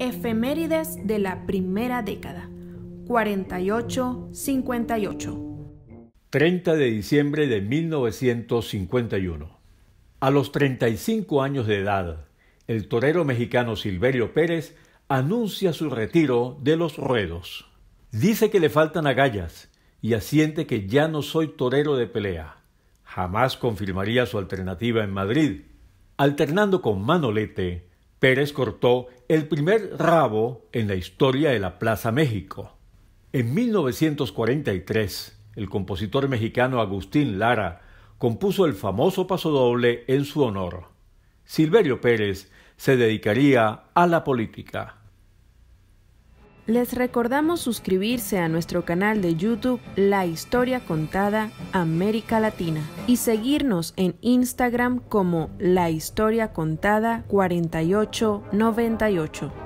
Efemérides de la primera década, 48-58. 30 de diciembre de 1951. A los 35 años de edad, el torero mexicano Silverio Pérez anuncia su retiro de los ruedos. Dice que le faltan agallas y asiente que ya no soy torero de pelea. Jamás confirmaría su alternativa en Madrid, alternando con Manolete Pérez cortó el primer rabo en la historia de la Plaza México. En 1943, el compositor mexicano Agustín Lara compuso el famoso pasodoble en su honor. Silverio Pérez se dedicaría a la política. Les recordamos suscribirse a nuestro canal de YouTube La Historia Contada América Latina y seguirnos en Instagram como La Historia Contada 4898.